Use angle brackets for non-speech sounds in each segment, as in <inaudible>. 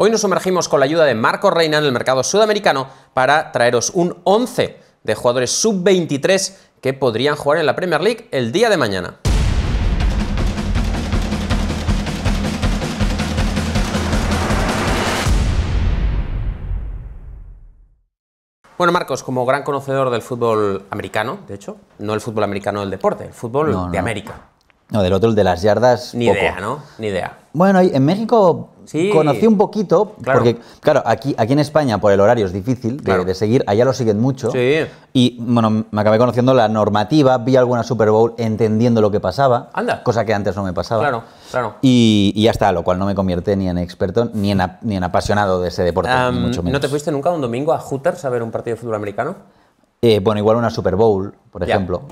Hoy nos sumergimos con la ayuda de Marco Reina en el mercado sudamericano para traeros un 11 de jugadores sub-23 que podrían jugar en la Premier League el día de mañana. Bueno, Marcos, como gran conocedor del fútbol americano, de hecho, no el fútbol americano del deporte, el fútbol de América. No, del otro, el de las yardas. Ni idea, ¿no? Ni idea. Bueno, en México conocí un poquito, porque, claro, aquí, aquí en España por el horario es difícil de, seguir, allá lo siguen mucho. Sí. Y bueno, me acabé conociendo la normativa, vi alguna Super Bowl entendiendo lo que pasaba, Anda. cosa que antes no me pasaba. Claro, claro. Y, ya está, lo cual no me convierte ni en experto ni en, apasionado de ese deporte, mucho menos. ¿No te fuiste nunca un domingo a Hooters a ver un partido de fútbol americano? Eh, bueno, igual una Super Bowl, por ejemplo.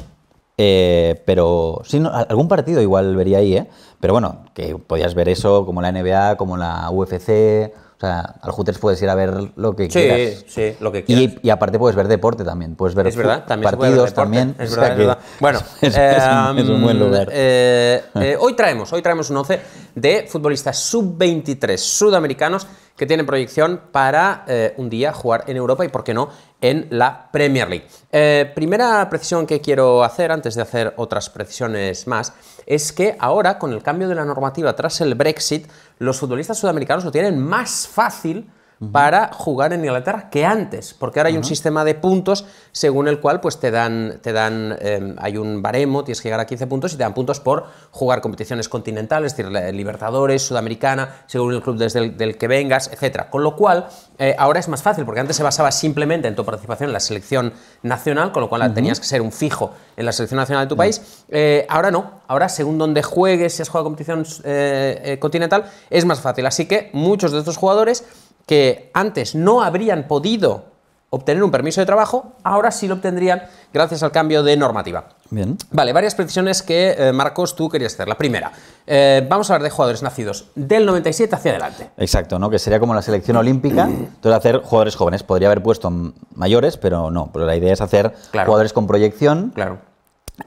Eh, pero sí, algún partido igual vería ahí, ¿eh? Pero bueno, que podías ver eso como la NBA, como la UFC. O sea, al Hooters puedes ir a ver lo que quieras. Sí, lo que quieras. Y, aparte puedes ver deporte también. Puedes ver partidos también. Es verdad, es verdad. Bueno, <laughs> em, es, un, buen lugar. Eh, eh, hoy traemos, hoy traemos un 11 de futbolistas sub-23 sudamericanos que tienen proyección para eh, un día jugar en Europa y, por qué no, en la Premier League. Eh, primera precisión que quiero hacer, antes de hacer otras precisiones más, es que ahora, con el cambio de la normativa tras el Brexit, los futbolistas sudamericanos lo tienen más fácil para jugar en Inglaterra que antes, porque ahora hay un sistema de puntos según el cual pues te dan, te dan em, hay un baremo, tienes que llegar a 15 puntos y te dan puntos por jugar competiciones continentales, es decir, Libertadores, Sudamericana, según el club desde del que vengas, etcétera. Con lo cual, eh, ahora es más fácil, porque antes se basaba simplemente en tu participación en la selección nacional, con lo cual tenías que ser un fijo en la selección nacional de tu país. Eh, ahora no, ahora según donde juegues, si has jugado competición eh, continental, es más fácil. Así que muchos de estos jugadores que antes no habrían podido obtener un permiso de trabajo, ahora sí lo obtendrían gracias al cambio de normativa. Bien. Vale, varias precisiones que, eh, Marcos, tú querías hacer. La primera, eh, vamos a hablar de jugadores nacidos del 97 hacia adelante. Exacto, ¿no? Que sería como la selección olímpica, <clears throat> entonces hacer jugadores jóvenes. Podría haber puesto mayores, pero no, pero la idea es hacer jugadores con proyección. Claro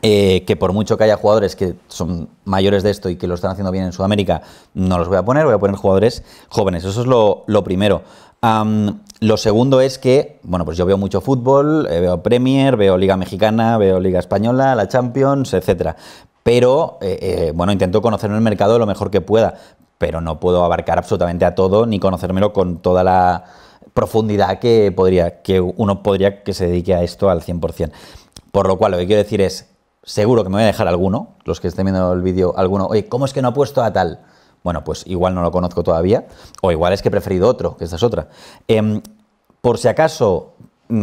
eh, que por mucho que haya jugadores que son mayores de esto y que lo están haciendo bien en Sudamérica, no los voy a poner, voy a poner jugadores jóvenes. Eso es lo, primero. lo segundo es que, bueno, pues yo veo mucho fútbol, eh, veo Premier, veo Liga Mexicana, veo Liga Española, la Champions, etc Pero, eh, bueno, intento conocer el mercado lo mejor que pueda, pero no puedo abarcar absolutamente a todo ni conocérmelo con toda la profundidad que podría, que uno podría que se dedique a esto al 100%. Por lo cual, lo que quiero decir es, seguro que me voy a dejar alguno, los que estén viendo el vídeo, alguno, oye, ¿cómo es que no ha puesto a tal? Bueno, pues igual no lo conozco todavía, o igual es que he preferido otro, que esta es otra. Em, por si acaso,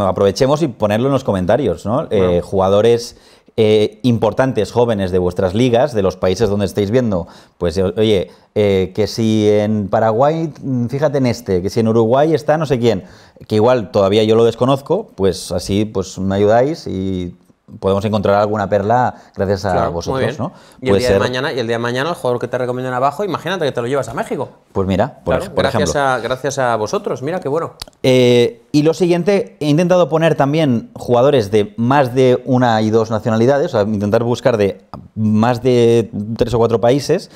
aprovechemos y ponerlo en los comentarios, ¿no? Eh, jugadores eh, importantes, jóvenes de vuestras ligas, de los países donde estáis viendo, pues eh, oye, que si en Paraguay, mm, fíjate en este, que si en Uruguay está no sé quién, que igual todavía yo lo desconozco, pues así pues me ayudáis y podemos encontrar alguna perla gracias a vosotros, ¿no? Y el, día de mañana, y el día mañana, jugador que te recomiendan abajo, imagínate que te lo llevas a México. Pues mira, por, gracias A, gracias a vosotros, mira qué bueno. Eh, y lo siguiente, he intentado poner también jugadores de más de una y dos nacionalidades, o sea, intentar buscar de más de tres o cuatro países,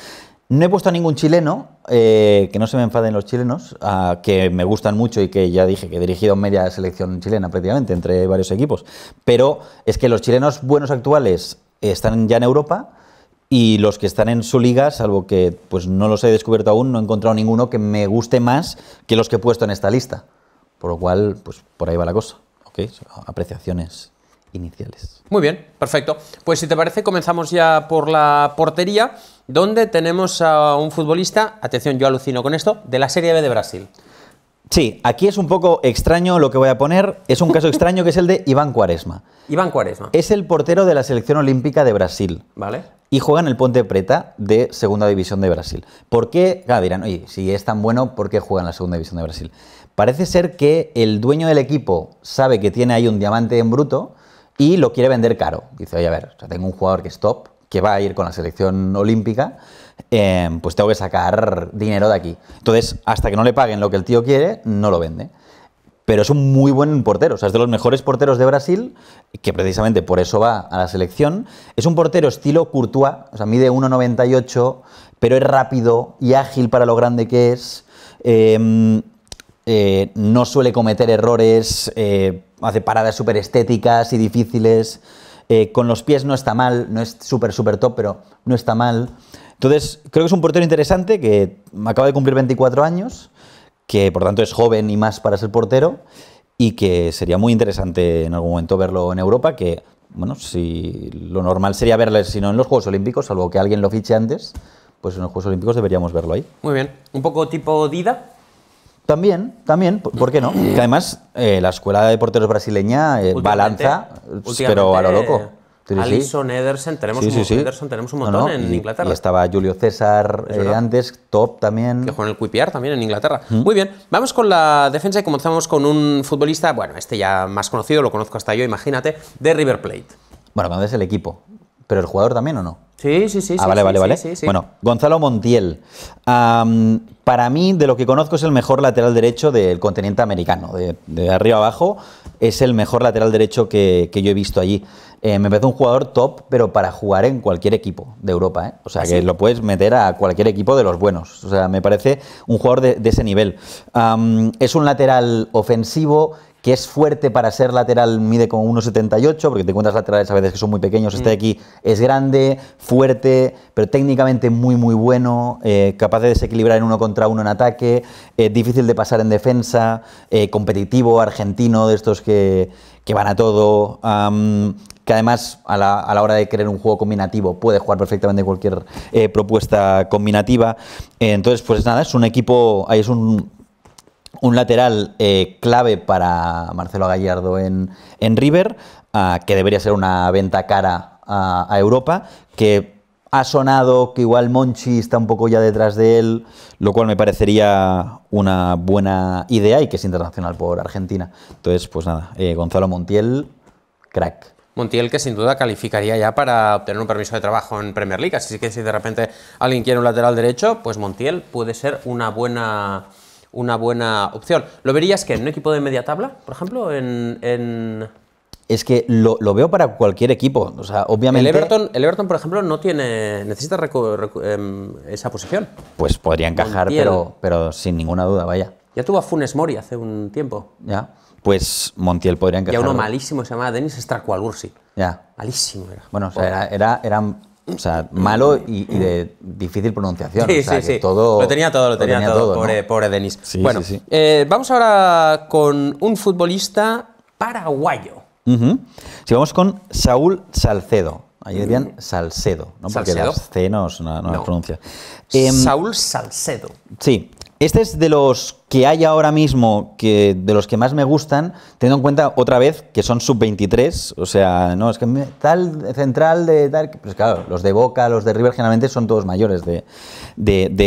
no he puesto a ningún chileno, eh, que no se me enfaden los chilenos, que me gustan mucho y que ya dije que he dirigido media selección chilena prácticamente entre varios equipos. Pero es que los chilenos buenos actuales están ya en Europa y los que están en su liga, salvo que pues no los he descubierto aún, no he encontrado ninguno que me guste más que los que he puesto en esta lista. Por lo cual, pues por ahí va la cosa. ¿Ok? Apreciaciones iniciales. Muy bien, perfecto. Pues si te parece, comenzamos ya por la portería donde tenemos a un futbolista, atención, yo alucino con esto, de la Serie B de Brasil. Sí, aquí es un poco extraño lo que voy a poner. Es un caso <laughs> extraño que es el de Iván Cuaresma. Iván Cuaresma. Es el portero de la selección olímpica de Brasil. Vale. Y juega en el Ponte Preta de Segunda División de Brasil. ¿Por qué? Claro, ah, dirán, oye, si es tan bueno, ¿por qué juega en la Segunda División de Brasil? Parece ser que el dueño del equipo sabe que tiene ahí un diamante en bruto y lo quiere vender caro. Dice, oye, a ver, tengo un jugador que es top, que va a ir con la selección olímpica, em, pues tengo que sacar dinero de aquí. Entonces, hasta que no le paguen lo que el tío quiere, no lo vende. Pero es un muy buen portero, o sea, es de los mejores porteros de Brasil, que precisamente por eso va a la selección. Es un portero estilo Courtois, o sea, mide 1,98, pero es rápido y ágil para lo grande que es. Em, eh, no suele cometer errores, eh, hace paradas súper estéticas y difíciles. Eh, con los pies no está mal, no es súper, súper top, pero no está mal. Entonces, creo que es un portero interesante que acaba de cumplir 24 años, que por tanto es joven y más para ser portero, y que sería muy interesante en algún momento verlo en Europa, que, bueno, si lo normal sería verlo, si en los Juegos Olímpicos, salvo que alguien lo fiche antes, pues en los Juegos Olímpicos deberíamos verlo ahí. Muy bien. Un poco tipo Dida, también, también, ¿por qué no? Mm. Que además eh, la escuela de porteros brasileña eh, balanza, pero a lo loco. Alison Ederson, tenemos, tenemos un montón en Inglaterra. Y estaba Julio César eh, top también. Que el Quipiar también en Inglaterra. Mm. Muy bien, vamos con la defensa y comenzamos con un futbolista, bueno, este ya más conocido, lo conozco hasta yo, imagínate, de River Plate. Bueno, cuando es el equipo, pero el jugador también o no? Sí, sí, sí. Ah, vale, vale, vale. bueno, Gonzalo Montiel. para mí, de lo que conozco, es el mejor lateral derecho del continente americano. De, arriba abajo, es el mejor lateral derecho que, yo he visto allí. Eh, me parece un jugador top, pero para jugar en cualquier equipo de Europa. ¿eh? O sea, ¿Ah, que lo puedes meter a cualquier equipo de los buenos. O sea, me parece un jugador de, ese nivel. es un lateral ofensivo que es fuerte para ser lateral, mide como 1,78, porque te cuentas laterales a veces que son muy pequeños, este mm. de aquí es grande, fuerte, pero técnicamente muy, muy bueno, eh, capaz de desequilibrar en uno contra uno en ataque, eh, difícil de pasar en defensa, eh, competitivo, argentino, de estos que, van a todo, que además a la, hora de querer un juego combinativo puede jugar perfectamente cualquier propuesta combinativa. entonces, pues nada, es un equipo, es un un lateral eh, clave para Marcelo Gallardo en, en River, ah, que debería ser una venta cara a, Europa, que ha sonado que igual Monchi está un poco ya detrás de él, lo cual me parecería una buena idea y que es internacional por Argentina. Entonces, pues nada, eh, Gonzalo Montiel, crack. Montiel que sin duda calificaría ya para obtener un permiso de trabajo en Premier League, así que si de repente alguien quiere un lateral derecho, pues Montiel puede ser una buena una buena opción. ¿Lo verías que en un equipo de media tabla, por ejemplo? En, Es que lo, veo para cualquier equipo. O sea, obviamente. El Everton, por ejemplo, no tiene. necesita em, esa posición. Pues podría encajar, pero, pero sin ninguna duda, vaya. Ya tuvo a Funes Mori hace un tiempo. Ya. Pues Montiel podría encajar. Y a uno malísimo se llamaba Denis Stracualursi. Ya. Malísimo era. Bueno, o sea, era, era o sea, malo y, de difícil pronunciación. sí, sí. lo tenía todo, lo tenía, todo, pobre, pobre, Denis. bueno, sí, eh, vamos ahora con un futbolista paraguayo. Sí, Si vamos con Saúl Salcedo. Ahí dirían Salcedo, ¿no? Porque las C no, las pronuncia. Em, Saúl Salcedo. Sí, este es de los que hay ahora mismo, que de los que más me gustan, teniendo en cuenta otra vez que son sub-23, o sea, no, es que tal central de tal, pues claro, los de Boca, los de River generalmente son todos mayores de,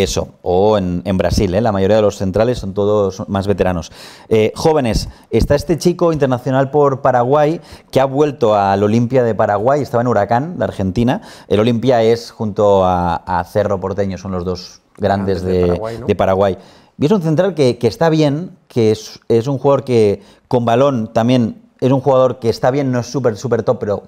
eso, o en, Brasil, ¿eh? la mayoría de los centrales son todos más veteranos. Eh, jóvenes, está este chico internacional por Paraguay que ha vuelto al Olimpia de Paraguay, estaba en Huracán, de Argentina, el Olimpia es junto a Cerro Porteño, son los dos grandes de, Paraguay, Y es un central que, está bien, que es, un jugador que con balón también es un jugador que está bien, no es súper, súper top, pero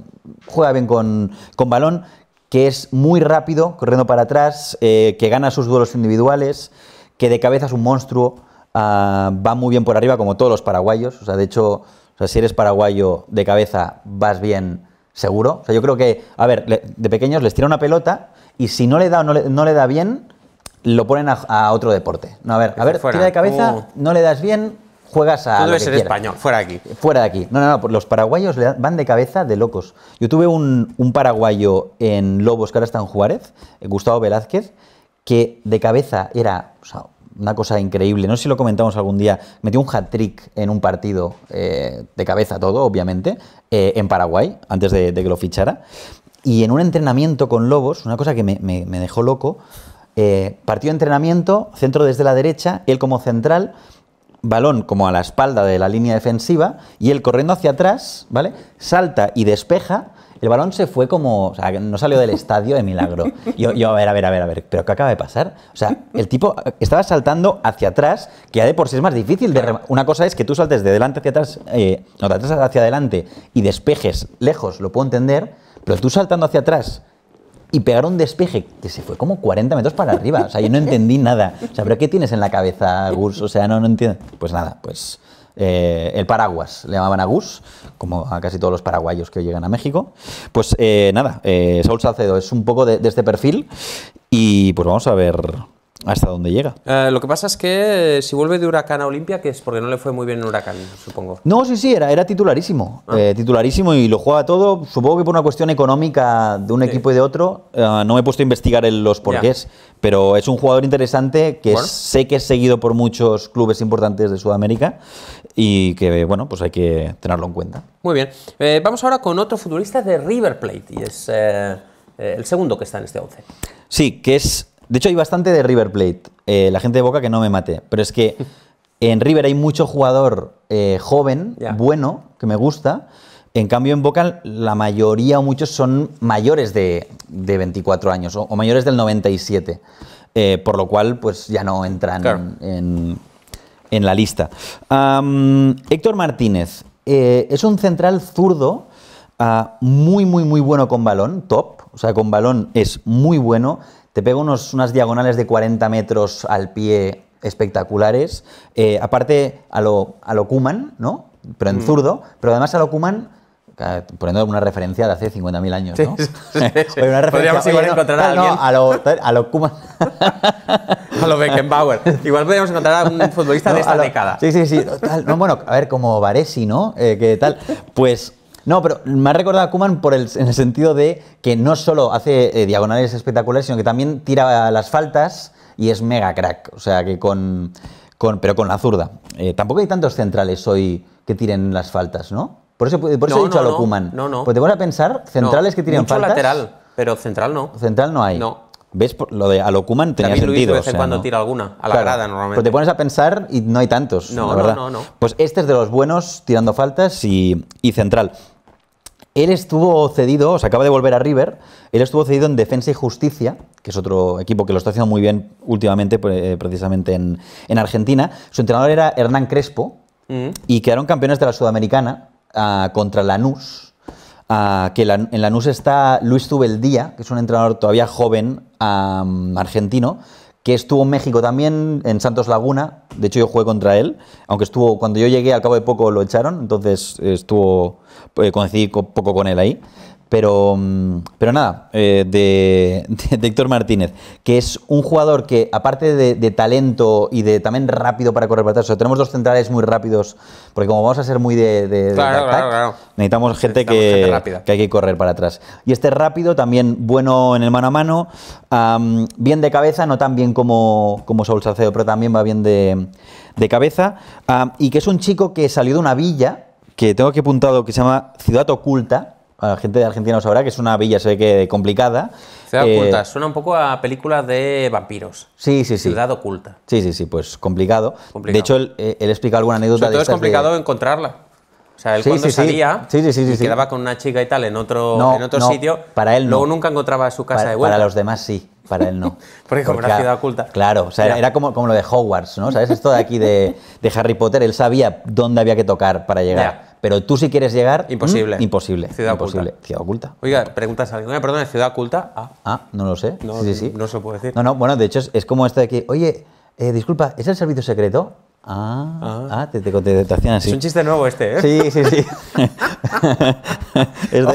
juega bien con, balón, que es muy rápido, corriendo para atrás, eh, que gana sus duelos individuales, que de cabeza es un monstruo, ah, va muy bien por arriba como todos los paraguayos. O sea, de hecho, si eres paraguayo de cabeza, vas bien seguro. O sea, yo creo que, a ver, de pequeños les tira una pelota y si no le da no le da bien, lo ponen a, otro deporte. No, a ver, a ver, tira de cabeza, uh. no le das bien, juegas a. Tú debes ser español, fuera de aquí. Fuera de aquí. No, no, no, los paraguayos van de cabeza de locos. Yo tuve un, paraguayo en Lobos, que ahora está en Juárez, eh, Gustavo Velázquez, que de cabeza era. una cosa increíble, no sé si lo comentamos algún día, metió un hat-trick en un partido, eh, de cabeza todo, obviamente, eh, en Paraguay, antes de, que lo fichara. Y en un entrenamiento con Lobos, una cosa que me dejó loco, eh, partido de entrenamiento, centro desde la derecha, él como central, balón como a la espalda de la línea defensiva y él corriendo hacia atrás, ¿vale? Salta y despeja. El balón se fue como. O sea, no salió del <laughs> estadio de milagro. Yo, a ver, a ver, a ver, a ver, ¿pero qué acaba de pasar? O sea, el tipo estaba saltando hacia atrás, que ya de por sí es más difícil. De Una cosa es que tú saltes de delante hacia atrás, eh, no, de atrás hacia adelante y despejes lejos, lo puedo entender, pero tú saltando hacia atrás y pegar un despeje que se fue como 40 metros para arriba. O sea, yo no entendí nada. O sea, ¿pero qué tienes en la cabeza, Gus? O sea, no, no entiendo. Pues nada, pues eh, el paraguas le llamaban a Gus, como a casi todos los paraguayos que llegan a México. Pues eh, nada, eh, Saúl Salcedo es un poco de este perfil y pues vamos a ver hasta dónde llega. Eh, lo que pasa es que eh, si vuelve de Huracán a Olimpia, que es porque no le fue muy bien en Huracán, supongo. No, sí, sí, era, era titularísimo. Ah. Eh, titularísimo y lo juega todo. Supongo que por una cuestión económica de un equipo y de otro. no me he puesto a investigar los porqués, pero es un jugador interesante que sé que es seguido por muchos clubes importantes de Sudamérica y que, bueno, pues hay que tenerlo en cuenta. Muy bien. vamos ahora con otro futbolista de River Plate y es el segundo que está en este 11. Sí, que es de hecho, hay bastante de River Plate. Eh, la gente de Boca que no me mate. Pero es que <laughs> en River hay mucho jugador eh, joven, bueno, que me gusta. En cambio, en Boca la mayoría o muchos son mayores de, 24 años o, mayores del 97. Eh, por lo cual, pues ya no entran en, la lista. Héctor Martínez es un central zurdo. Ah, muy, muy, muy bueno con balón, top. O sea, con balón es muy bueno te pego unos, unas diagonales de 40 metros al pie espectaculares. Eh, aparte, a lo, a lo Kuman, ¿no? Pero en mm. zurdo. Pero además a lo Kuman poniendo una referencia de hace 50.000 años, ¿no? Sí, sí, <laughs> podríamos igual encontrar a alguien. a lo, Kuman. <laughs> a lo Beckenbauer. Igual podríamos encontrar a un futbolista de esta década. Sí, sí, sí. bueno, a ver, como Varesi, ¿no? Eh, ¿Qué tal? Pues no, pero me ha recordado a Kuman por el, en el sentido de que no solo hace eh, diagonales espectaculares, sino que también tira las faltas y es mega crack. O sea, que con. pero con la zurda. Eh, tampoco hay tantos centrales hoy que tiren las faltas, ¿no? Por eso, he dicho a lo Kuman. No, no. Pues te vas a pensar, centrales que tiren mucho faltas. lateral, pero central no. Central no hay. No. ¿Ves? Lo de lo tenía David sentido. de vez cuando tira alguna, a la grada normalmente. Pero pues te pones a pensar y no hay tantos. No, la verdad. no, no, Pues este es de los buenos tirando faltas y, y central. Él estuvo cedido, o se acaba de volver a River, él estuvo cedido en Defensa y Justicia, que es otro equipo que lo está haciendo muy bien últimamente, eh, precisamente en, Argentina. Su entrenador era Hernán Crespo y quedaron campeones de la Sudamericana ah, contra Lanús. Ah, que la, en Lanús está Luis Zubeldía, que es un entrenador todavía joven argentino, que estuvo en México también, en Santos Laguna. De hecho, yo jugué contra él, aunque estuvo, cuando yo llegué, al cabo de poco lo echaron, entonces estuvo, eh, poco con él ahí. Mm, pero, nada, eh, <laughs> de, Héctor Martínez, que es un jugador que, aparte de, talento y de también rápido para correr para o tenemos dos centrales muy rápidos, porque como vamos a ser muy de, claro, necesitamos gente, que, que, hay que correr para atrás. Y este rápido, también bueno en el mano a mano, bien de cabeza, no tan bien como, como Saúl Salcedo, pero también va bien de, cabeza, y que es un chico que salió de una villa, que tengo aquí apuntado, que se llama Ciudad Oculta, la gente de Argentina lo sabrá, que es una villa, se que complicada. Ciudad eh, oculta, suena un poco a películas de vampiros. Sí, sí, sí. Ciudad oculta. Sí, sí, sí, pues complicado. De hecho, eh, él, explica alguna anécdota. Sobre todo es complicado encontrarla. O sea, él cuando salía quedaba con una chica y tal en otro, en otro sitio, para luego nunca encontraba su casa de vuelta. Para los demás sí, para él no. <laughs> Porque como una ciudad oculta. Claro, o sea, era, como, como, lo de Hogwarts, ¿no? ¿Sabes? Esto de aquí de, Harry Potter, él sabía dónde había que tocar para llegar. Pero tú si quieres llegar... Imposible. imposible. Ciudad oculta. Ciudad oculta. Oiga, preguntas a alguien. Perdón, ciudad oculta? Ah. ah, no lo sé. No, No se puede decir. No, no, bueno, de hecho es, como esto de aquí. Oye, eh, disculpa, ¿es el servicio secreto? Ah. Ah. ah, te, te, te, así. Es un chiste nuevo este, ¿eh? Sí, sí, sí.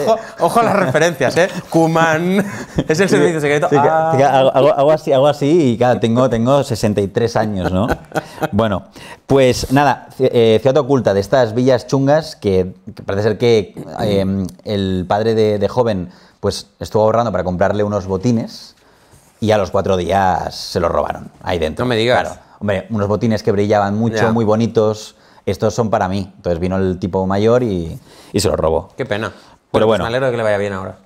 <laughs> ojo, a las referencias, ¿eh? Cuman, Es el servicio secreto. hago, ah. así, hago y claro, tengo, tengo 63 años, ¿no? Bueno, pues nada, eh, Ciudad Oculta, de estas villas chungas que, parece ser que em, el padre de, joven pues estuvo ahorrando para comprarle unos botines y a los cuatro días se los robaron ahí dentro. No me digas. Hombre, unos botines que brillaban mucho, muy bonitos. Estos son para mí. Entonces vino el tipo mayor y, y se los robó. Qué pena. Pero pues bueno. Me alegro de que le vaya bien ahora.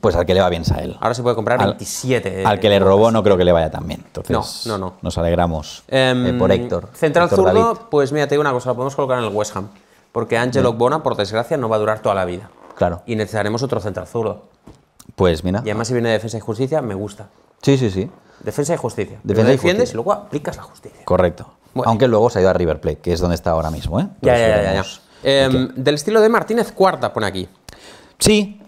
Pues al que le va bien es él. Ahora se puede comprar al, 27. Eh, al que le robó no creo que le vaya tan bien. no, no, no. Nos alegramos em, eh, por Héctor. Central zurdo, pues mira, te digo una cosa, lo podemos colocar en el West Ham. Porque Angelo Bona, por desgracia, no va a durar toda la vida. Claro. Y necesitaremos otro central zurdo. Pues mira. Y además si viene de defensa y justicia, me gusta. Sí, sí, sí. Defensa y justicia. Defensa defiendes y, luego aplicas la justicia. Correcto. Aunque luego se ha ido a River Plate, que es donde está ahora mismo. ¿eh? Ya, ya, ya, em, Del estilo de Martínez Cuarta, pone aquí. Sí,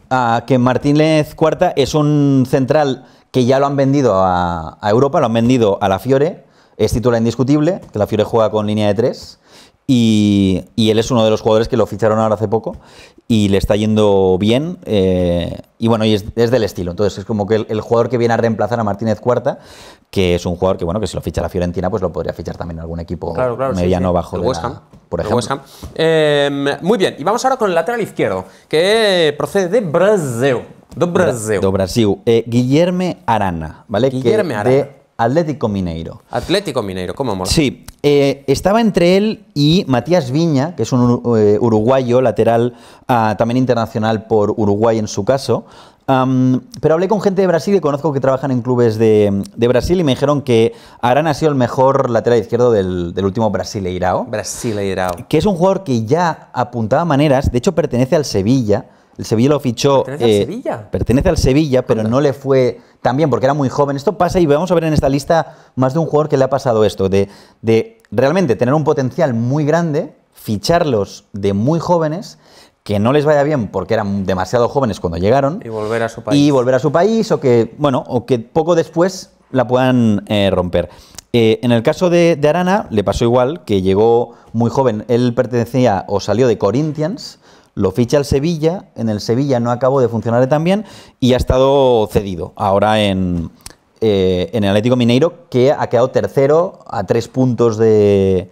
que Martínez Cuarta es un central que ya lo han vendido a, Europa, lo han vendido a la Fiore, es titular indiscutible, que la Fiore juega con línea de tres, y, y, él es uno de los jugadores que lo ficharon ahora hace poco, y le está yendo bien. Eh, y bueno, y es, del estilo. Entonces es como que el, jugador que viene a reemplazar a Martínez Cuarta, que es un jugador que, bueno, que si lo ficha la Fiorentina, pues lo podría fichar también algún equipo claro, claro, mediano bajo. por ejemplo. muy bien, y vamos ahora con el lateral izquierdo, que eh, procede de Brasil. Do Brasil. Do Brasil. Eh, Guillerme Arana, ¿vale? Guillerme Arana. Atlético Mineiro. Atlético Mineiro, ¿cómo mola? Sí, eh, estaba entre él y Matías Viña, que es un eh, uruguayo, lateral ah, también internacional por Uruguay en su caso. pero hablé con gente de Brasil y conozco que trabajan en clubes de, Brasil y me dijeron que Arana ha sido el mejor lateral izquierdo del, último Brasileirao. Brasileirao. Que es un jugador que ya apuntaba maneras, de hecho pertenece al Sevilla. El Sevilla lo fichó. ¿Pertenece al eh, Sevilla? Pertenece al Sevilla, pero no le fue también porque era muy joven. Esto pasa y vamos a ver en esta lista más de un jugador que le ha pasado esto, de, realmente tener un potencial muy grande, ficharlos de muy jóvenes que no les vaya bien porque eran demasiado jóvenes cuando llegaron y volver a su país y volver a su país o que bueno o que poco después la puedan eh, romper eh, en el caso de, Arana le pasó igual que llegó muy joven él pertenecía o salió de Corinthians lo ficha el Sevilla, en el Sevilla no acabó de funcionar tan bien y ha estado cedido ahora en, eh, en el Atlético Mineiro, que ha quedado tercero a tres puntos del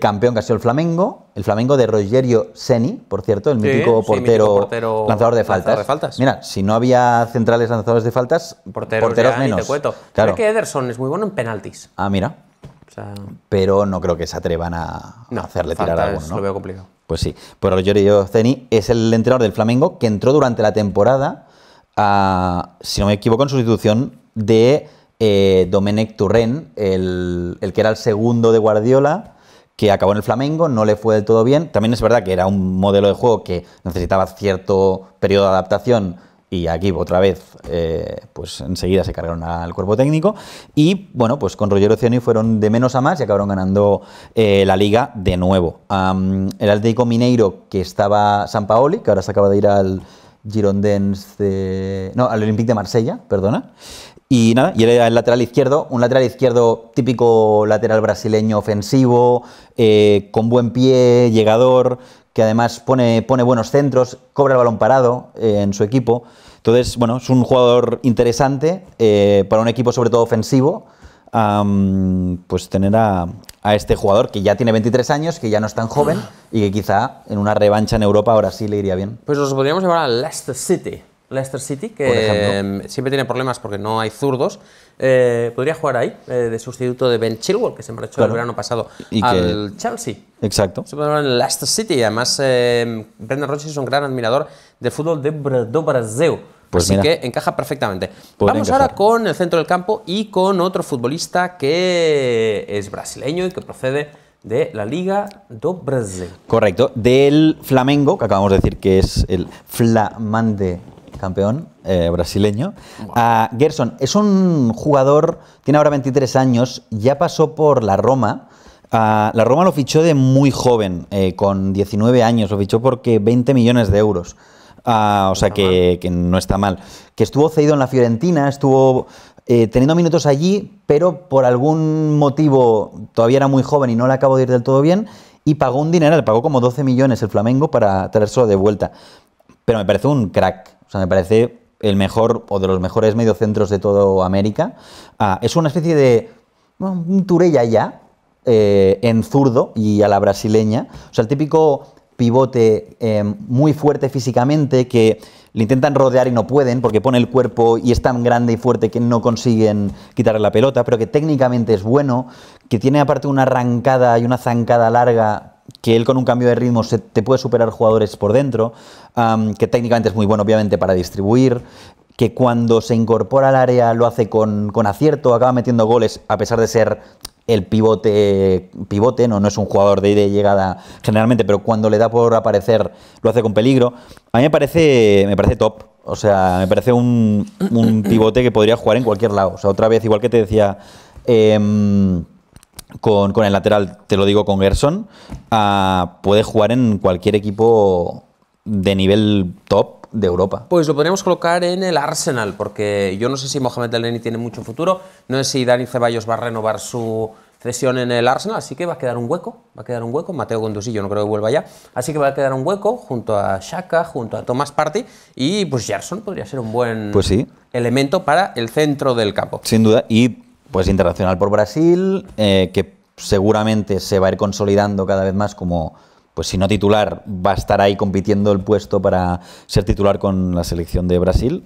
campeón que ha sido el Flamengo, el Flamengo de Rogerio Seni, por cierto, el mítico, portero, lanzador de faltas. Mira, si no había centrales lanzadores de faltas, porteros, menos. Creo que Ederson es muy bueno en penaltis. Ah, mira. pero no creo que se atrevan a, hacerle tirar a alguno. ¿no? Lo veo complicado. Pues sí, pues Rogerio Zeni es el entrenador del Flamengo que entró durante la temporada, si no me equivoco, en sustitución de eh, Domenech Turren, el, el, que era el segundo de Guardiola, que acabó en el Flamengo, no le fue del todo bien. También es verdad que era un modelo de juego que necesitaba cierto periodo de adaptación y aquí otra vez, eh, pues enseguida se cargaron al cuerpo técnico y bueno, pues con Roger Oceani fueron de menos a más y acabaron ganando eh, la liga de nuevo. el Atlético Mineiro que estaba San Paoli, que ahora se acaba de ir al Girondins de... no, al Olympique de Marsella, perdona. Y nada, y era el lateral izquierdo, un lateral izquierdo típico lateral brasileño ofensivo, eh, con buen pie, llegador, que además pone, pone buenos centros, cobra el balón parado eh, en su equipo. Entonces, bueno, es un jugador interesante eh, para un equipo sobre todo ofensivo. pues tener a, este jugador que ya tiene 23 años, que ya no es tan joven y que quizá en una revancha en Europa ahora sí le iría bien. Pues los podríamos llamar a Leicester City. Leicester City, que em, siempre tiene problemas porque no hay zurdos, eh, podría jugar ahí eh, de sustituto de Ben Chilwell, que se marchó el verano pasado al Chelsea. Exacto. Se puede en Leicester City. Además, em, Brendan Rodgers es un gran admirador del fútbol de Brasil. Pues Así que encaja perfectamente. Vamos ahora con el centro del campo y con otro futbolista que es brasileño y que procede de la Liga do Brasil. Correcto, del Flamengo, que acabamos de decir que es el Flamande campeón eh, brasileño. Ah, Gerson es un jugador, tiene ahora 23 años, ya pasó por la Roma. Ah, la Roma lo fichó de muy joven, eh, con 19 años, lo fichó porque 20 millones de euros. Ah, o sea que, no está mal. Que estuvo cedido en la Fiorentina, estuvo eh, teniendo minutos allí, pero por algún motivo todavía era muy joven y no le acabo de ir del todo bien. Y pagó un dinero, le pagó como 12 millones el Flamengo para traerlo de vuelta. Pero me parece un crack o sea, me parece el mejor o de los mejores mediocentros de toda América. Ah, es una especie de un Turella ya, eh, en zurdo y a la brasileña. O sea, el típico pivote eh, muy fuerte físicamente que le intentan rodear y no pueden porque pone el cuerpo y es tan grande y fuerte que no consiguen quitarle la pelota, pero que técnicamente es bueno, que tiene aparte una arrancada y una zancada larga que él con un cambio de ritmo te puede superar jugadores por dentro, que técnicamente es muy bueno obviamente para distribuir, que cuando se incorpora al área lo hace con, acierto, acaba metiendo goles a pesar de ser el pivote, pivote no, no es un jugador de ida llegada generalmente, pero cuando le da por aparecer lo hace con peligro. A mí me parece, me parece top, o sea, me parece un, pivote que podría jugar en cualquier lado. O sea, otra vez, igual que te decía... Em, con, el lateral, te lo digo con Gerson, ah, puede jugar en cualquier equipo de nivel top de Europa. Pues lo podríamos colocar en el Arsenal, porque yo no sé si Mohamed Eleni tiene mucho futuro, no sé si Dani Ceballos va a renovar su cesión en el Arsenal, así que va a quedar un hueco, va a quedar un hueco, Mateo Gondusillo no creo que vuelva ya, así que va a quedar un hueco junto a Shaka, junto a Thomas Party. y pues Gerson podría ser un buen pues sí. elemento para el centro del campo. Sin duda, y pues internacional por Brasil, eh, que seguramente se va a ir consolidando cada vez más como, pues si no titular, va a estar ahí compitiendo el puesto para ser titular con la selección de Brasil.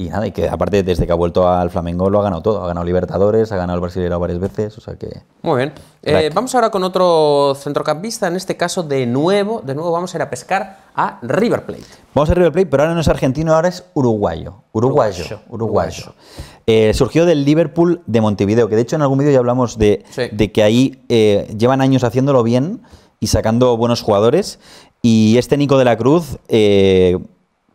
Y nada, y que aparte desde que ha vuelto al Flamengo lo ha ganado todo. Ha ganado Libertadores, ha ganado el brasileño varias veces, o sea que... Muy bien. Eh, vamos ahora con otro centrocampista, en este caso de nuevo, de nuevo vamos a ir a pescar a River Plate. Vamos a River Plate, pero ahora no es argentino, ahora es uruguayo. Uruguayo. Uruguayo. Eh, surgió del Liverpool de Montevideo, que de hecho en algún vídeo ya hablamos de, que ahí eh, llevan años haciéndolo bien y sacando buenos jugadores. Y este Nico de la Cruz,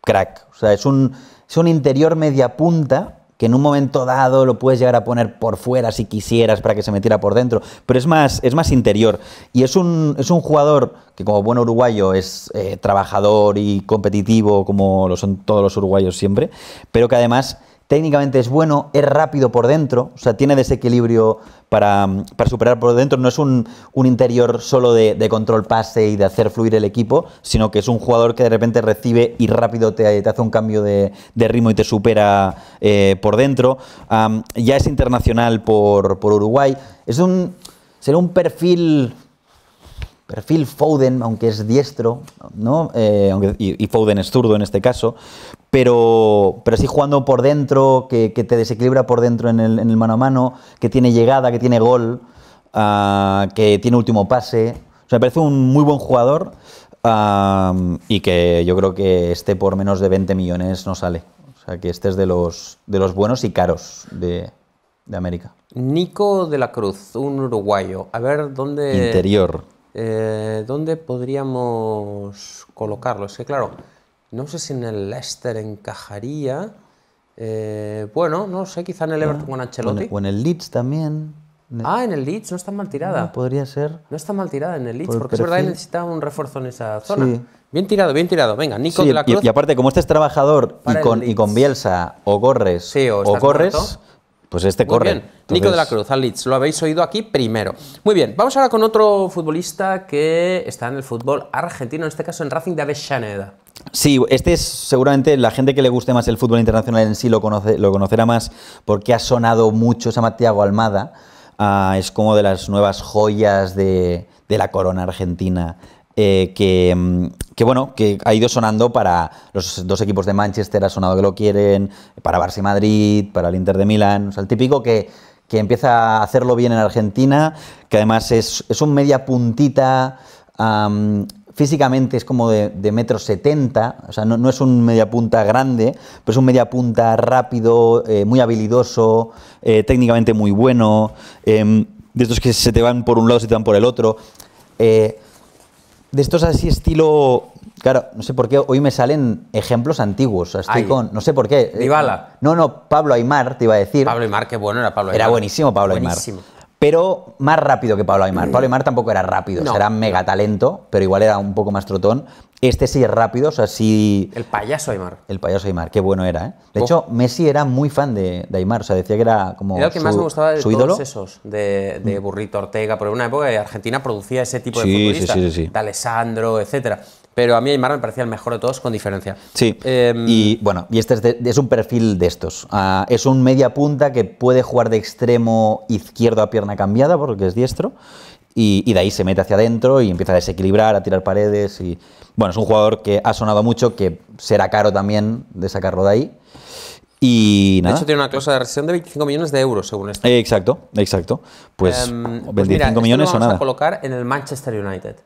crack. O sea, es un es un interior media punta que en un momento dado lo puedes llegar a poner por fuera si quisieras para que se metiera por dentro, pero es más, es más interior. Y es un, es un jugador que como buen uruguayo es eh, trabajador y competitivo como lo son todos los uruguayos siempre, pero que además técnicamente es bueno, es rápido por dentro, o sea, tiene desequilibrio para, mm, superar por dentro, no es un, interior solo de, control pase y de hacer fluir el equipo, sino que es un jugador que de repente recibe y rápido te, te hace un cambio de, ritmo y te supera eh, por dentro. ya es internacional por, Uruguay. Es un, será un perfil perfil Foden, aunque es diestro, ¿no? Eh, y, Foden es zurdo en este caso, pero, pero sí jugando por dentro, que, te desequilibra por dentro en el, mano a mano, que tiene llegada, que tiene gol, ah, que tiene último pase. O sea, me parece un muy buen jugador y que yo creo que este por menos de 20 millones no sale. O sea, que este es de los, buenos y caros de, América. Nico de la Cruz, un uruguayo. A ver, ¿dónde... Interior. Eh, ¿Dónde podríamos colocarlo? Es que, claro... No sé si en el Leicester encajaría. Eh, bueno, no sé, quizá en el ah, Everton con Ancelotti. O en el Leeds también. Ah, en el Leeds no está mal tirada. No, podría ser. No está mal tirada en el Leeds, porque es verdad que necesitaba un refuerzo en esa zona. Bien tirado, bien tirado. Venga, Nico de la Cruz. Y, aparte, como este es trabajador y con, Bielsa o corres o, corres, pues este Muy corre. Bien. Nico de la Cruz al Leeds, lo habéis oído aquí primero. Muy bien, vamos ahora con otro futbolista que está en el fútbol argentino, en este caso en Racing de Avellaneda. Sí, este es seguramente la gente que le guste más el fútbol internacional en sí lo, conocerá más porque ha sonado mucho, a Matiago Almada, ah, es como de las nuevas joyas de, la corona argentina. Eh, mm, que, bueno, que ha ido sonando para los dos equipos de Manchester, ha sonado que lo quieren, para Barça y Madrid, para el Inter de Milán, o sea, el típico que, empieza a hacerlo bien en Argentina, que además es, un media puntita, físicamente es como de, metro setenta, o sea, no, es un mediapunta grande, pero es un mediapunta rápido, eh, muy habilidoso, eh, técnicamente muy bueno, em, de estos que se te van por un lado, se te van por el otro. Eh, de estos así estilo... Claro, no sé por qué hoy me salen ejemplos antiguos. Estoy con, no sé por qué. No, no, Pablo Aymar te iba a decir. Pablo Aymar, qué bueno era Pablo Aymar. Era buenísimo Pablo buenísimo. Aymar pero más rápido que Pablo Aymar. Pablo mm. Aymar tampoco era rápido, era mega talento, pero igual era un poco más trotón. Este sí es rápido, o sea, sí... El payaso Aymar. El payaso Aymar, qué bueno era, ¿eh? De hecho, Messi era muy fan de, de, Aymar, o sea, decía que era como Era que más me gustaba de todos ídolo. esos, de, mm. Burrito Ortega, por una época Argentina producía ese tipo de futbolistas, de Alessandro, etcétera pero a mí Aymar me parecía el mejor de todos con diferencia. Sí. Em, y bueno, y este es, un perfil de estos. Ah, es un media punta que puede jugar de extremo izquierdo a pierna cambiada porque es diestro. Y, de ahí se mete hacia adentro y empieza a desequilibrar, a tirar paredes. Y bueno, es un jugador que ha sonado mucho, que será caro también de sacarlo de ahí. Y nada. De hecho, tiene una cláusula de rescisión de 25 millones de euros, según esto. exacto, exacto. Pues, 25 em, pues millones esto lo vamos a colocar en el Manchester United.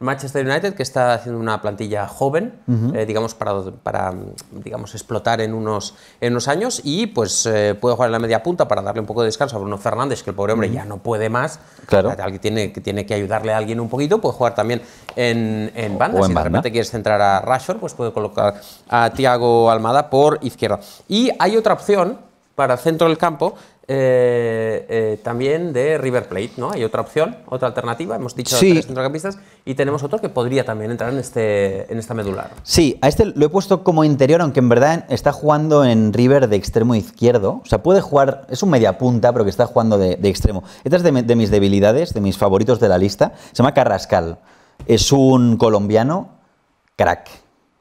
Manchester United, que está haciendo una plantilla joven, eh, digamos, para, digamos, explotar en unos, en unos años, y pues eh, puede jugar en la media punta para darle un poco de descanso a Bruno Fernández, que el pobre hombre ya no puede más, claro. alguien tiene, que tiene que ayudarle a alguien un poquito, puede jugar también en, en banda, si realmente quieres centrar a Rashford, pues puede colocar a Thiago Almada por izquierda. Y hay otra opción, para el centro del campo eh, eh, también de River Plate, ¿no? Hay otra opción, otra alternativa, hemos dicho sí. tres centrocampistas, y tenemos otro que podría también entrar en, este, en esta medular. Sí, a este lo he puesto como interior, aunque en verdad está jugando en River de extremo izquierdo, o sea, puede jugar, es un mediapunta, pero que está jugando de, extremo. Esta es de, mis debilidades, de mis favoritos de la lista, se llama Carrascal, es un colombiano crack,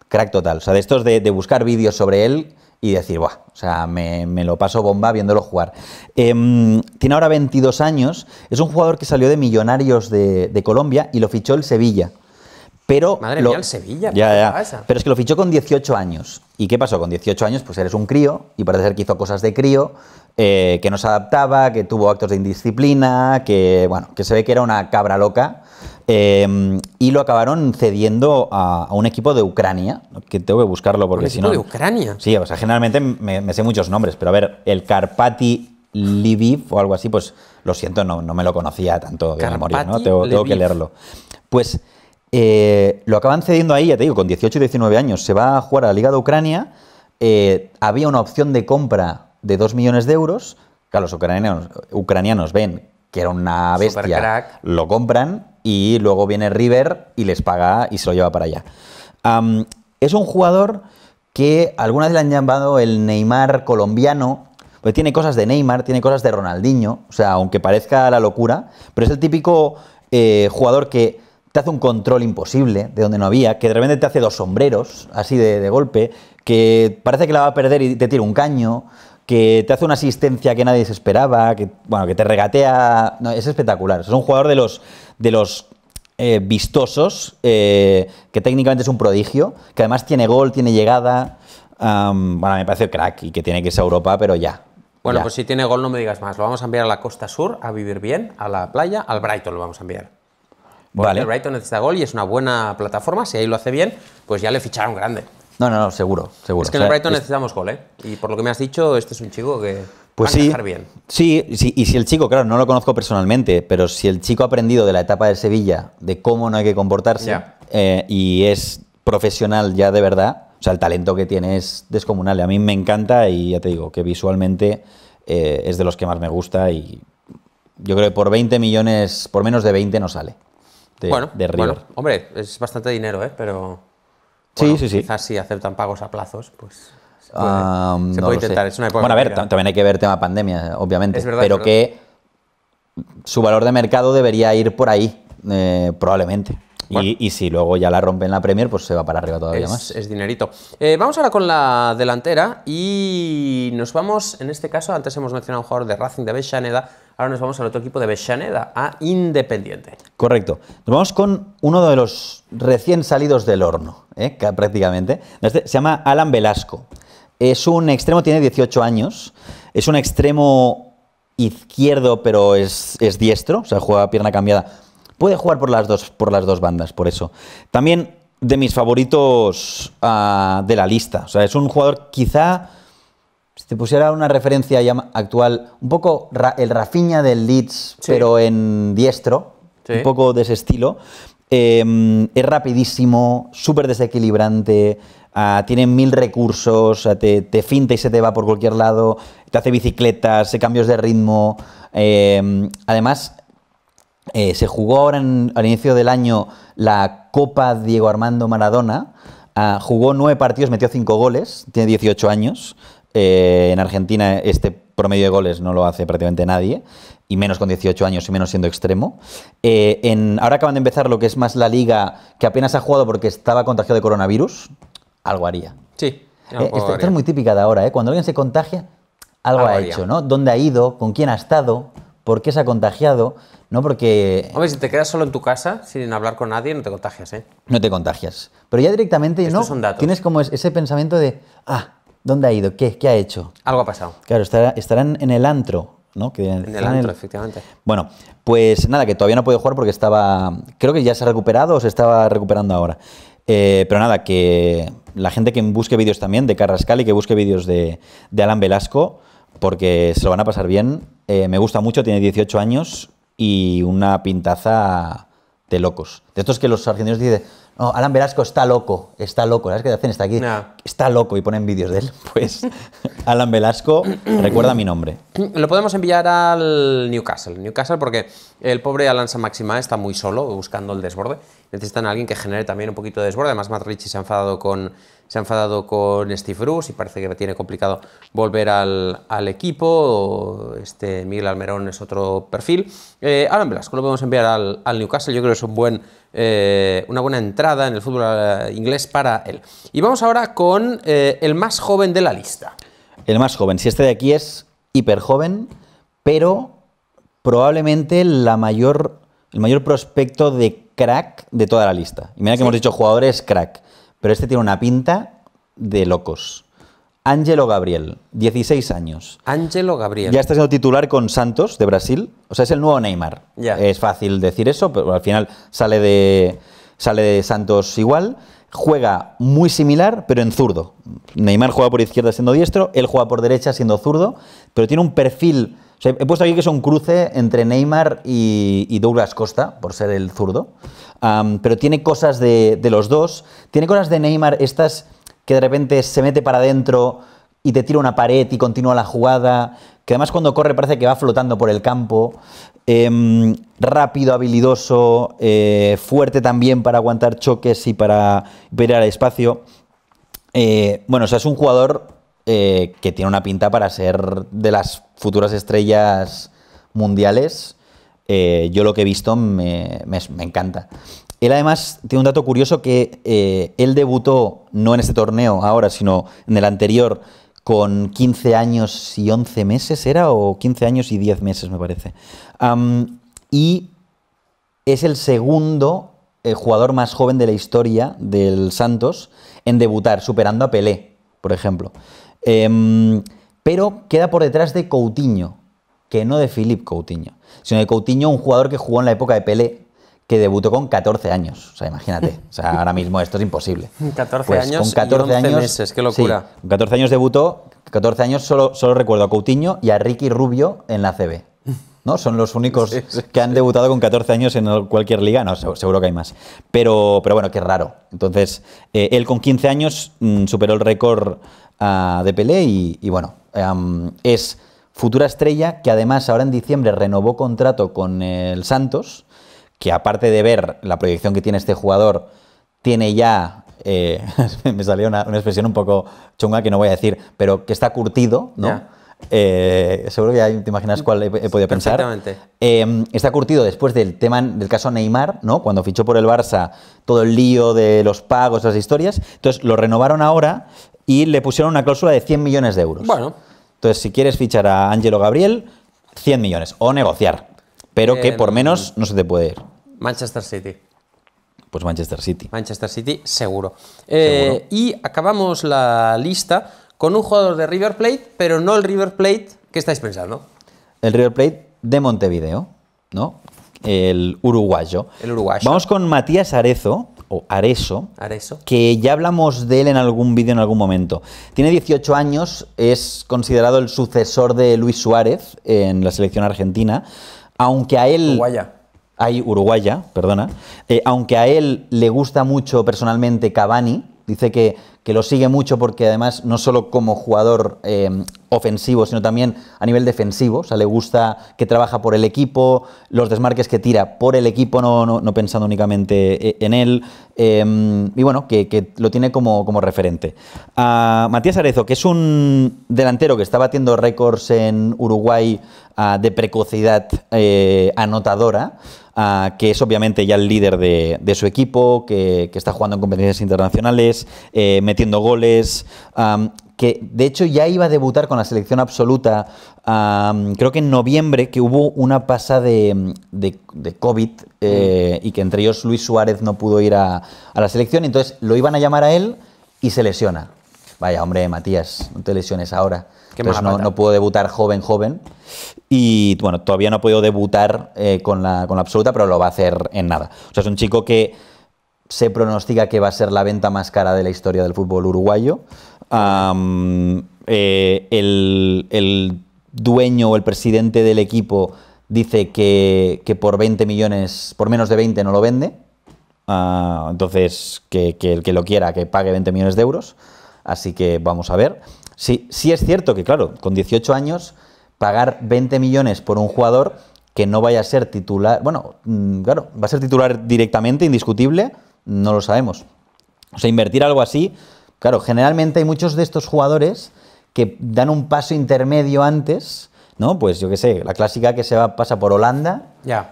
crack total, o sea, de estos de buscar vídeos sobre él y decir, Buah, o sea, me, lo paso bomba viéndolo jugar. Em, tiene ahora 22 años, es un jugador que salió de Millonarios de, Colombia y lo fichó el Sevilla. Pero Madre mía, el Sevilla. Pero es que lo fichó con 18 años. ¿Y qué pasó? Con 18 años, pues eres un crío y parece ser que hizo cosas de crío, eh, que no se adaptaba, que tuvo actos de indisciplina, que, bueno, que se ve que era una cabra loca. Em, y lo acabaron cediendo a, un equipo de Ucrania, que tengo que buscarlo porque si no. de Ucrania? Sí, o sea, generalmente me, sé muchos nombres, pero a ver, el karpaty Lviv o algo así, pues lo siento, no, me lo conocía tanto de memoria, ¿no? Tengo, que leerlo. Pues eh, lo acaban cediendo ahí, ya te digo, con 18 y 19 años. Se va a jugar a la Liga de Ucrania. Eh, había una opción de compra de 2 millones de euros. Claro, los ucranianos ven que era una bestia, lo compran y luego viene River y les paga y se lo lleva para allá. es un jugador que algunas le han llamado el Neymar colombiano, pues tiene cosas de Neymar, tiene cosas de Ronaldinho, o sea, aunque parezca la locura, pero es el típico eh, jugador que te hace un control imposible de donde no había, que de repente te hace dos sombreros, así de, de golpe, que parece que la va a perder y te tira un caño, que te hace una asistencia que nadie se esperaba, que, bueno, que te regatea. No, es espectacular. Es un jugador de los, de los eh, vistosos, eh, que técnicamente es un prodigio, que además tiene gol, tiene llegada. bueno, me parece crack y que tiene que irse a Europa, pero ya. Bueno, pues si tiene gol, no me digas más. Lo vamos a enviar a la costa sur a vivir bien, a la playa, al Brighton lo vamos a enviar. Porque vale. El Brighton necesita gol y es una buena plataforma. Si ahí lo hace bien, pues ya le ficharon grande. No, no, no, seguro, seguro. Es que en el Brighton necesitamos gol, ¿eh? Y por lo que me has dicho, este es un chico que va a estar pues bien. Sí, sí, y si el chico, claro, no lo conozco personalmente, pero si el chico ha aprendido de la etapa de Sevilla, de cómo no hay que comportarse, eh, y es profesional ya de verdad, o sea, el talento que tiene es descomunal. A mí me encanta y ya te digo que visualmente eh, es de los que más me gusta y yo creo que por 20 millones, por menos de 20 no sale. De, bueno, de River. hombre, es bastante dinero, ¿eh? Pero sí, sí, sí. Quizás si aceptan pagos a plazos, pues. Se puede, ah, intentar, Bueno, a ver, también hay que ver tema pandemia, obviamente. pero que su valor de mercado debería ir por ahí, eh, probablemente. Y, si luego ya la rompen la Premier, pues se va para arriba todavía más. Es dinerito. Eh, vamos ahora con la delantera y nos vamos, en este caso, antes hemos mencionado a un jugador de Racing de Bellaneda, ahora nos vamos al otro equipo de Bellaneda, a Independiente. Correcto. Nos vamos con uno de los recién salidos del horno, ¿eh? prácticamente. Este se llama Alan Velasco. Es un extremo, tiene 18 años. Es un extremo izquierdo, pero es, es diestro, o sea, juega pierna cambiada Puede jugar por las dos, por las dos bandas, por eso. También de mis favoritos ah, de la lista. O sea, es un jugador quizá, si te pusiera una referencia actual, un poco el rafiña del Leeds, pero en diestro, un poco de ese estilo. Em, es rapidísimo, súper desequilibrante, ah, tiene mil recursos, te, finta y se te va por cualquier lado, te hace bicicletas, cambios de ritmo. Em, además, eh, se jugó ahora al inicio del año la Copa Diego Armando Maradona. Ah, jugó nueve partidos, metió cinco goles, tiene 18 años. Eh, en Argentina este promedio de goles no lo hace prácticamente nadie, y menos con 18 años y menos siendo extremo. Eh, ahora acaban de empezar lo que es más la liga que apenas ha jugado porque estaba contagiado de coronavirus. Algo haría. Sí. es muy típica de ahora, Cuando alguien se contagia, algo, ha hecho, ¿no? ¿Dónde ha ido? ¿Con quién ha estado? ¿Por qué se ha contagiado? ¿no? Porque... Hombre, si te quedas solo en tu casa, sin hablar con nadie, no te contagias, ¿eh? No te contagias. Pero ya directamente, ¿no? Tienes como ese pensamiento de, ah, ¿dónde ha ido? ¿Qué? ¿Qué ha hecho? Algo ha pasado. Claro, estarán en el antro, ¿no? en el antro, efectivamente. Bueno, pues nada, que todavía no podido jugar porque estaba. Creo que ya se ha recuperado o se estaba recuperando ahora. Eh, pero nada, que la gente que busque vídeos también de Carrascal y que busque vídeos de, Alan Velasco, porque se lo van a pasar bien. Eh, me gusta mucho, tiene 18 años y una pintaza de locos. De estos que los argentinos dicen, no, Alan Velasco está loco, está loco, ¿sabes qué hacen? Está aquí está loco y ponen vídeos de él, <laughs> pues Alan Velasco recuerda mi nombre. Lo podemos enviar al Newcastle. Newcastle porque el pobre Alan Maxima está muy solo buscando el desborde. Necesitan a alguien que genere también un poquito de desborde. Además, Matt Ritchie se ha enfadado con, se ha enfadado con Steve Bruce y parece que tiene complicado volver al, equipo. Este Miguel Almerón es otro perfil. Eh, Alan Velasco lo podemos enviar al, Newcastle. Yo creo que es un buen, eh, una buena entrada en el fútbol eh, inglés para él. Y vamos ahora con eh, el más joven de la lista. El más joven, si este de aquí es hiper joven, pero probablemente la mayor, el mayor prospecto de crack de toda la lista. Y mira que hemos dicho jugadores crack, pero este tiene una pinta de locos. Ángelo Gabriel, 16 años. Ángelo Gabriel. Ya está siendo titular con Santos de Brasil. O sea, es el nuevo Neymar. Es fácil decir eso, pero al final sale de, sale de Santos igual juega muy similar, pero en zurdo. Neymar juega por izquierda siendo diestro, él juega por derecha siendo zurdo, pero tiene un perfil. he puesto aquí que es un cruce entre Neymar y, Douglas Costa, por ser el zurdo. pero tiene cosas de, de los dos. Tiene cosas de Neymar, estas que de repente se mete para adentro y te tira una pared y continúa la jugada, que además cuando corre parece que va flotando por el campo, em, rápido, habilidoso, eh, fuerte también para aguantar choques y para ver al espacio. Eh, bueno, sea, es un jugador eh, que tiene una pinta para ser de las futuras estrellas mundiales. yo lo que he visto me, me, encanta. Él además tiene un dato curioso que él debutó no en este torneo ahora, sino en el anterior con 15 años y 11 meses, ¿era? O 15 años y 10 meses, me parece. y es el segundo eh, jugador más joven de la historia del Santos en debutar, superando a Pelé, por ejemplo. Em, pero queda por detrás de Coutinho, que no de Philippe Coutinho, sino de Coutinho, un jugador que jugó en la época de Pelé, que debutó con 14 años. O sea, imagínate. ahora mismo esto es imposible. 14 <laughs> pues años con 14 meses, qué locura. con 14 años debutó, 14 años solo, solo recuerdo a Coutinho y a Ricky Rubio en la CB. ¿no? Son los únicos <laughs> que han debutado con 14 años en cualquier liga, no, seguro que hay más. Pero, pero bueno, qué raro. Entonces, eh, él con 15 años mm, superó el récord ah, de Pelé y, bueno, es futura estrella que además ahora en diciembre renovó contrato con el Santos que aparte de ver la proyección que tiene este jugador, tiene ya, eh, <laughs> me salió una, expresión un poco chunga que no voy a decir, pero que está curtido, ¿no? Eh, seguro que ya te imaginas cuál he, podido pensar. Eh, está curtido después del tema del caso Neymar, ¿no? Cuando fichó por el Barça, todo el lío de los pagos, las historias. Entonces lo renovaron ahora y le pusieron una cláusula de 100 millones de euros. Bueno. Entonces, si quieres fichar a Angelo Gabriel, 100 millones. O negociar pero que por em, menos no se te puede ir. Manchester City. Pues Manchester City. Manchester City, eh, seguro. Y acabamos la lista con un jugador de River Plate, pero no el River Plate que estáis pensando. El River Plate de Montevideo, ¿no? El uruguayo. El uruguayo. Vamos con Matías Arezo, o Arezo, Areso, que ya hablamos de él en algún vídeo en algún momento. Tiene 18 años, es considerado el sucesor de Luis Suárez en la selección argentina aunque a él... Uruguaya. Hay Uruguaya, perdona. Eh, aunque a él le gusta mucho personalmente Cavani, dice que, lo sigue mucho porque además no solo como jugador eh, ofensivo, sino también a nivel defensivo, o sea, le gusta que trabaja por el equipo, los desmarques que tira por el equipo, no, no, pensando únicamente eh, en él, em, y bueno, que, lo tiene como, como referente. A ah, Matías Arezo, que es un delantero que está batiendo récords en Uruguay Ah, de precocidad eh, anotadora, ah, que es obviamente ya el líder de, su equipo, que, está jugando en competencias internacionales, eh, metiendo goles, que de hecho ya iba a debutar con la selección absoluta, creo que en noviembre, que hubo una pasa de, COVID eh, y que entre ellos Luis Suárez no pudo ir a, a la selección, entonces lo iban a llamar a él y se lesiona vaya, hombre, Matías, no te lesiones ahora. Entonces, no, no, puedo debutar joven, joven. Y bueno, todavía no ha podido debutar eh, con, la, absoluta, pero lo va a hacer en nada. O sea, es un chico que se pronostica que va a ser la venta más cara de la historia del fútbol uruguayo. Eh, el, dueño o el presidente del equipo dice que, por 20 millones, por menos de 20 no lo vende. Ah, entonces, que el que lo quiera, que pague 20 millones de euros. Así que vamos a ver. Sí, es cierto que, claro, con 18 años, pagar 20 millones por un jugador que no vaya a ser titular, bueno, mm, claro, va a ser titular directamente, indiscutible, no lo sabemos. O sea, invertir algo así, claro, generalmente hay muchos de estos jugadores que dan un paso intermedio antes ¿no? Pues yo qué sé, la clásica que se va, pasa por Holanda,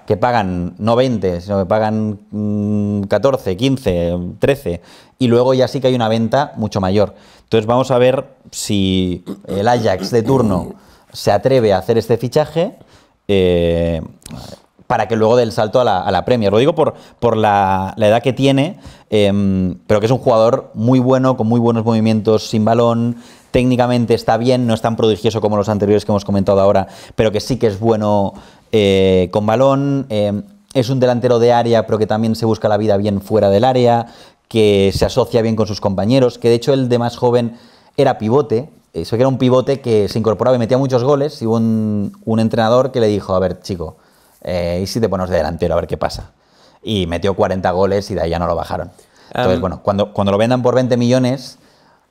que pagan no 20, sino que pagan 14, 15, 13, y luego ya sí que hay una venta mucho mayor. Entonces vamos a ver si el Ajax de turno se atreve a hacer este fichaje. Eh, para que luego dé el salto a la, a la Premier. Lo digo por, por la, edad que tiene, em, pero que es un jugador muy bueno, con muy buenos movimientos sin balón, técnicamente está bien, no es tan prodigioso como los anteriores que hemos comentado ahora, pero que sí que es bueno eh, con balón. Eh, es un delantero de área, pero que también se busca la vida bien fuera del área, que se asocia bien con sus compañeros, que de hecho el de más joven era pivote, eso que era un pivote que se incorporaba y metía muchos goles, y hubo un, entrenador que le dijo, a ver chico, eh, ¿y si te pones de delantero a ver qué pasa? Y metió 40 goles y de ahí ya no lo bajaron. Entonces, bueno, cuando, cuando lo vendan por 20 millones,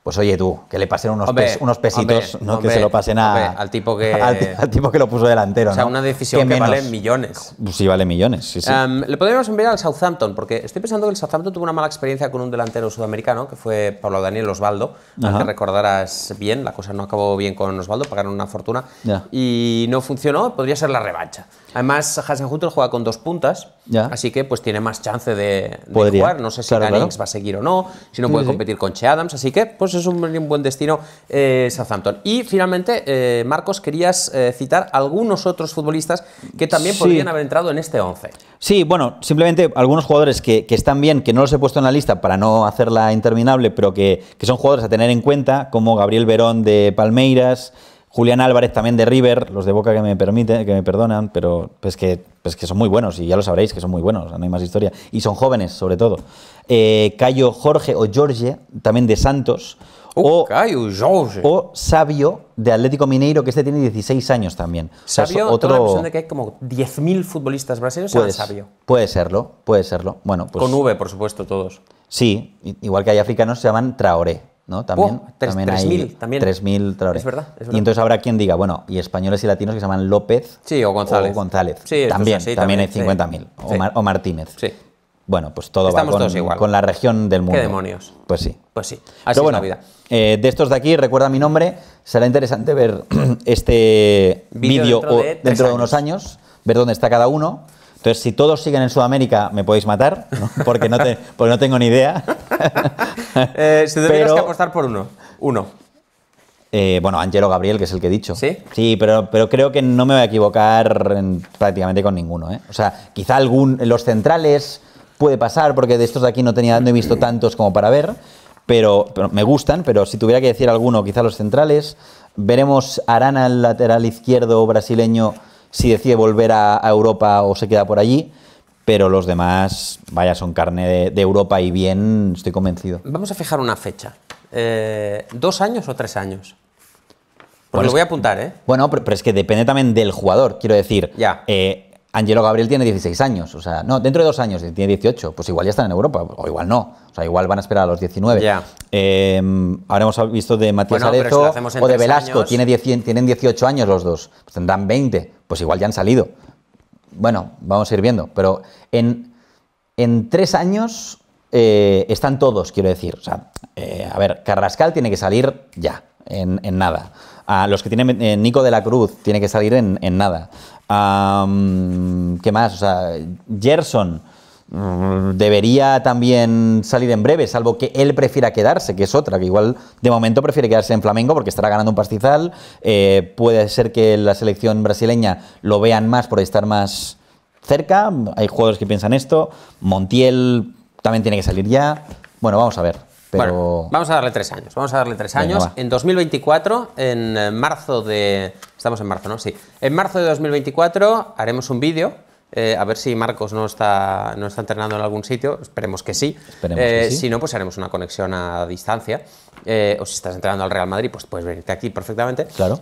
pues oye tú, que le pasen unos, unos pesitos, que se lo pasen a, al, tipo que, <laughs> al, tipo que lo puso delantero. O sea, una decisión que, vale millones. Pues sí, vale millones. Em, le podríamos enviar al Southampton, porque estoy pensando que el Southampton tuvo una mala experiencia con un delantero sudamericano, que fue Pablo Daniel Osvaldo, que recordarás bien, la cosa no acabó bien con Osvaldo, pagaron una fortuna y no funcionó, podría ser la revancha. Además, Hasenhutel juega con dos puntas, Así que pues tiene más chance de, jugar. No sé si claro, va a seguir o no, si no puede competir con Che Adams. Así que pues es un, buen destino eh, Southampton. Y finalmente, eh, Marcos, querías eh, citar algunos otros futbolistas que también podrían haber entrado en este 11. Sí, bueno, simplemente algunos jugadores que, están bien, que no los he puesto en la lista para no hacerla interminable, pero que son jugadores a tener en cuenta, como Gabriel Verón de Palmeiras. Julián Álvarez también de River, los de Boca que me permiten, que me perdonan, pero pues que, pues, que son muy buenos y ya lo sabréis que son muy buenos, no hay más historia. Y son jóvenes, sobre todo. Eh, Cayo Jorge o Jorge, también de Santos. Uh, o, Cayo Jorge. O Sabio de Atlético Mineiro, que este tiene 16 años también. Sabio, otro... Tengo la de que hay como 10.000 futbolistas brasileños puede, Sabio. Puede serlo, puede serlo. Bueno, pues Con V, por supuesto, todos. Sí, igual que hay africanos, se llaman Traoré. ¿no? También, hay 3.000 Es Y entonces habrá quien diga, bueno, y españoles y latinos que se llaman López sí, o González. Sí, también, también, hay 50.000. O, Martínez. Sí. Bueno, pues todo va con, igual. con la región del mundo. ¿Qué demonios? Pues sí. Pues sí. Así es eh, de estos de aquí, recuerda mi nombre. Será interesante ver este vídeo dentro de unos años, ver dónde está cada uno. Entonces, si todos siguen en Sudamérica, me podéis matar, <laughs> Porque, no tengo ni idea. <laughs> Eh, si tuvieras que apostar por uno, uno. Eh, bueno, Angelo Gabriel, que es el que he dicho. Sí. Sí, pero, creo que no me voy a equivocar prácticamente con ninguno. ¿eh? O sea, quizá algún, los centrales puede pasar, porque de estos de aquí no tenía, no he visto tantos como para ver. Pero, me gustan, pero si tuviera que decir alguno, quizá los centrales. Veremos Arana, el lateral izquierdo brasileño si decide volver a, Europa o se queda por allí pero los demás, vaya, son carne de, Europa y bien, estoy convencido. Vamos a fijar una fecha. Eh, ¿Dos años o tres años? Pues lo voy a apuntar, ¿eh? Bueno, pero, es que depende también del jugador. Quiero decir, ya. Eh, Angelo Gabriel tiene 16 años, o sea, no, dentro de dos años tiene 18, pues igual ya están en Europa, o igual no, o sea, igual van a esperar a los 19. Em, ahora hemos visto de Matías bueno, o de Velasco, tiene tienen 18 años los dos, pues tendrán 20, pues igual ya han salido. Bueno, vamos a ir viendo, pero en, en tres años eh, están todos, quiero decir. O sea, eh, a ver, Carrascal tiene que salir ya, en, nada. A los que tienen eh, Nico de la Cruz tiene que salir en nada. ¿Qué más? O sea, Gerson mm, debería también salir en breve, salvo que él prefiera quedarse, que es otra, que igual de momento prefiere quedarse en Flamengo porque estará ganando un pastizal, eh, puede ser que la selección brasileña lo vean más por estar más cerca, hay jugadores que piensan esto, Montiel también tiene que salir ya, bueno, vamos a ver. Bueno, vamos a darle tres años. Vamos a darle tres años. en 2024, en eh, marzo de. Estamos en marzo, ¿no? Sí. En marzo de 2024 haremos un vídeo. Eh, a ver si Marcos no está, no está entrenando en algún sitio. Esperemos que sí. Esperemos que eh, sí. Si no, pues haremos una conexión a distancia. o si estás entrenando al Real Madrid, pues puedes venirte aquí perfectamente. Claro.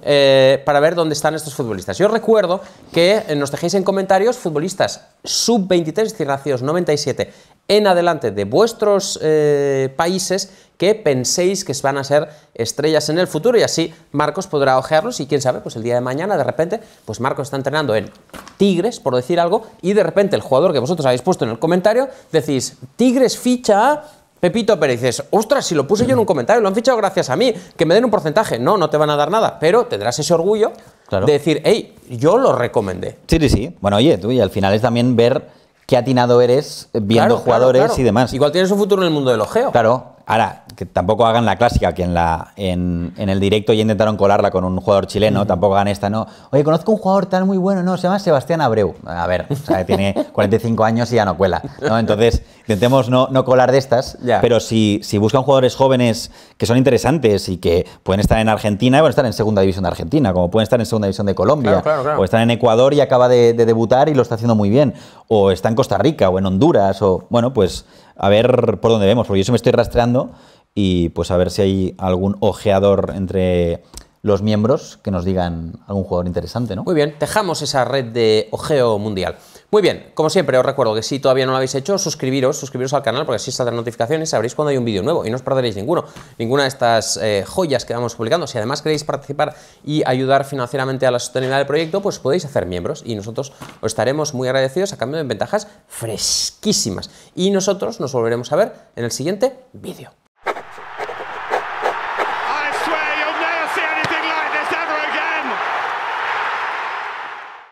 para ver dónde están estos futbolistas. Yo recuerdo que nos dejéis en comentarios futbolistas sub-23, es decir, nacidos 97 en adelante de vuestros eh, países que penséis que van a ser estrellas en el futuro y así Marcos podrá ojearlos y quién sabe, pues el día de mañana de repente, pues Marcos está entrenando en Tigres, por decir algo, y de repente el jugador que vosotros habéis puesto en el comentario, decís, Tigres ficha Pepito Pérez, dices, ostras, si lo puse yo en un comentario, lo han fichado gracias a mí, que me den un porcentaje. No, no te van a dar nada, pero tendrás ese orgullo de decir, hey, yo lo recomendé. Sí, sí, sí. Bueno, oye, tú y al final es también ver qué atinado eres viendo jugadores y demás. Igual tienes un futuro en el mundo del ojeo. Claro, Ahora, que tampoco hagan la clásica, que en, la, en, el directo ya intentaron colarla con un jugador chileno, tampoco hagan esta, ¿no? Oye, conozco un jugador tan muy bueno, no, se llama Sebastián Abreu. A ver, o sea, tiene 45 <laughs> años y ya no cuela, Entonces, intentemos no, colar de estas, pero si, si buscan jugadores jóvenes que son interesantes y que pueden estar en Argentina, bueno estar en segunda división de Argentina, como pueden estar en segunda división de Colombia, o están en Ecuador y acaba de, debutar y lo está haciendo muy bien, o está en Costa Rica o en Honduras, o bueno, pues a ver por dónde vemos, porque yo se me estoy rastreando y pues a ver si hay algún ojeador entre los miembros que nos digan algún jugador interesante, ¿no? Muy bien, dejamos esa red de ojeo mundial. Muy bien, como siempre, os recuerdo que si todavía no lo habéis hecho, suscribiros, suscribiros al canal porque así notificaciones, sabréis cuando hay un vídeo nuevo y no os perderéis ninguno, ninguna de estas eh, joyas que vamos publicando. Si además queréis participar y ayudar financieramente a la sostenibilidad del proyecto, pues podéis hacer miembros y nosotros os estaremos muy agradecidos a cambio de ventajas fresquísimas. Y nosotros nos volveremos a ver en el siguiente vídeo.